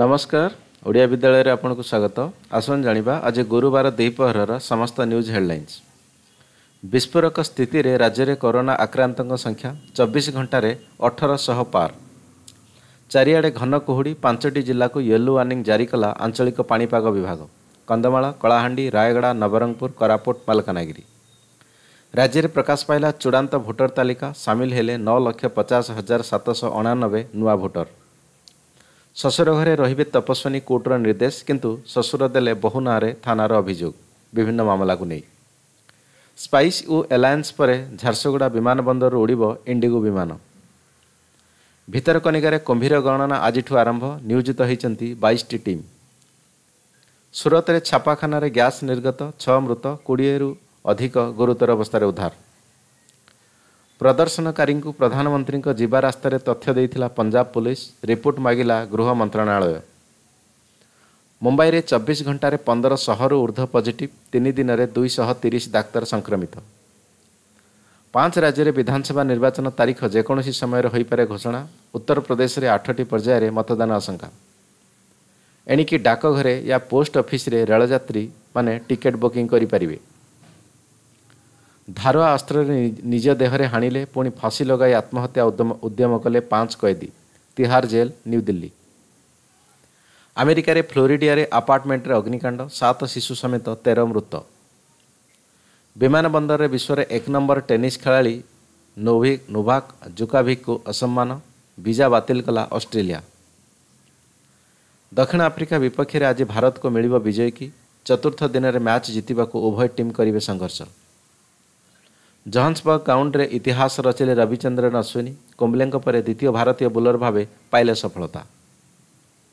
ନମସ୍କାର ଓଡ଼ିଆ ବିଦ୍ୟାଳୟରେ ଆପଣଙ୍କୁ ସ୍ୱାଗତ ଆସନ୍ତୁ ଜାଣିବା ଆଜି ଗୁରୁବାର ଦ୍ୱିପହରର ସମସ୍ତ ନ୍ୟୁଜ୍ ହେଡ଼ଲାଇନ୍ସ ବିସ୍ଫୋରକ ସ୍ଥିତିରେ ରାଜ୍ୟରେ କରୋନା ଆକ୍ରାନ୍ତଙ୍କ ସଂଖ୍ୟା ଚବିଶ ଘଣ୍ଟାରେ ଅଠରଶହ ପାର ଚାରିଆଡ଼େ ଘନ କୁହୁଡ଼ି ପାଞ୍ଚଟି ଜିଲ୍ଲାକୁ ୟେଲୋ ୱାର୍ଣ୍ଣିଂ ଜାରି କଲା ଆଞ୍ଚଳିକ ପାଣିପାଗ ବିଭାଗ କନ୍ଧମାଳ କଳାହାଣ୍ଡି ରାୟଗଡ଼ା ନବରଙ୍ଗପୁର କୋରାପୁଟ ମାଲକାନଗିରି ରାଜ୍ୟରେ ପ୍ରକାଶ ପାଇଲା ଚୂଡ଼ାନ୍ତ ଭୋଟର ତାଲିକା ସାମିଲ ହେଲେ ନଅ ଲକ୍ଷ ପଚାଶ ହଜାର ସାତଶହ ଅଣାନବେ ନୂଆ ଭୋଟର ଶ୍ୱଶୁର ଘରେ ରହିବେ ତପସ୍ୱିନୀ କୋର୍ଟର ନିର୍ଦ୍ଦେଶ କିନ୍ତୁ ଶ୍ୱଶୁର ଦେଲେ ବହୁ ନାଁରେ ଥାନାର ଅଭିଯୋଗ ବିଭିନ୍ନ ମାମଲାକୁ ନେଇ ସ୍ପାଇସ୍ ଓ ଏଲାଏନ୍ସ ପରେ ଝାରସୁଗୁଡ଼ା ବିମାନ ବନ୍ଦରରୁ ଉଡ଼ିବ ଇଣ୍ଡିଗୋ ବିମାନ ଭିତରକନିକାରେ କୁମ୍ଭୀର ଗଣନା ଆଜିଠୁ ଆରମ୍ଭ ନିୟୋଜିତ ହୋଇଛନ୍ତି ବାଇଶଟି ଟିମ୍ ସୁରତରେ ଛାପାଖାନାରେ ଗ୍ୟାସ୍ ନିର୍ଗତ ଛଅ ମୃତ କୋଡ଼ିଏରୁ ଅଧିକ ଗୁରୁତର ଅବସ୍ଥାରେ ଉଦ୍ଧାର ପ୍ରଦର୍ଶନକାରୀଙ୍କୁ ପ୍ରଧାନମନ୍ତ୍ରୀଙ୍କ ଯିବା ରାସ୍ତାରେ ତଥ୍ୟ ଦେଇଥିଲା ପଞ୍ଜାବ ପୁଲିସ୍ ରିପୋର୍ଟ ମାଗିଲା ଗୃହ ମନ୍ତ୍ରଣାଳୟ ମୁମ୍ବାଇରେ ଚବିଶ ଘଣ୍ଟାରେ ପନ୍ଦର ଶହରୁ ଉର୍ଦ୍ଧ୍ୱ ପଜିଟିଭ୍ ତିନି ଦିନରେ ଦୁଇଶହ ତିରିଶ ଡାକ୍ତର ସଂକ୍ରମିତ ପାଞ୍ଚ ରାଜ୍ୟରେ ବିଧାନସଭା ନିର୍ବାଚନ ତାରିଖ ଯେକୌଣସି ସମୟରେ ହୋଇପାରେ ଘୋଷଣା ଉତ୍ତରପ୍ରଦେଶରେ ଆଠଟି ପର୍ଯ୍ୟାୟରେ ମତଦାନ ଆଶଙ୍କା ଏଣିକି ଡାକଘରେ ୟା ପୋଷ୍ଟ ଅଫିସରେ ରେଳଯାତ୍ରୀମାନେ ଟିକେଟ୍ ବୁକିଂ କରିପାରିବେ ଧାରୁଆ ଅସ୍ତ୍ରରେ ନିଜ ଦେହରେ ହାଣିଲେ ପୁଣି ଫାଶି ଲଗାଇ ଆତ୍ମହତ୍ୟା ଉଦ୍ୟମ କଲେ ପାଞ୍ଚ କଏଦୀ ତିହାର ଜେଲ୍ ନ୍ୟୁଦିଲ୍ଲୀ ଆମେରିକାରେ ଫ୍ଲୋରିଡ଼ିଆରେ ଆପାର୍ଟମେଣ୍ଟରେ ଅଗ୍ନିକାଣ୍ଡ ସାତ ଶିଶୁ ସମେତ ତେର ମୃତ ବିମାନ ବନ୍ଦରରେ ବିଶ୍ୱରେ ଏକ ନମ୍ବର ଟେନିସ୍ ଖେଳାଳି ନୋଭିକ୍ ନୋଭାକ୍ ଜୁକାଭିକ୍କୁ ଅସମ୍ମାନ ଭିଜା ବାତିଲ କଲା ଅଷ୍ଟ୍ରେଲିଆ ଦକ୍ଷିଣ ଆଫ୍ରିକା ବିପକ୍ଷରେ ଆଜି ଭାରତକୁ ମିଳିବ ବିଜୟ କି ଚତୁର୍ଥ ଦିନରେ ମ୍ୟାଚ୍ ଜିତିବାକୁ ଉଭୟ ଟିମ୍ କରିବେ ସଂଘର୍ଷ ଜହନ୍ସବର୍ଗ କାଉଣ୍ଟରେ ଇତିହାସ ରଚିଲେ ରବିଚନ୍ଦ୍ରନ ଅଶ୍ୱିନୀ କୁମ୍ବଲେଙ୍କ ପରେ ଦ୍ୱିତୀୟ ଭାରତୀୟ ବୋଲର ଭାବେ ପାଇଲେ ସଫଳତା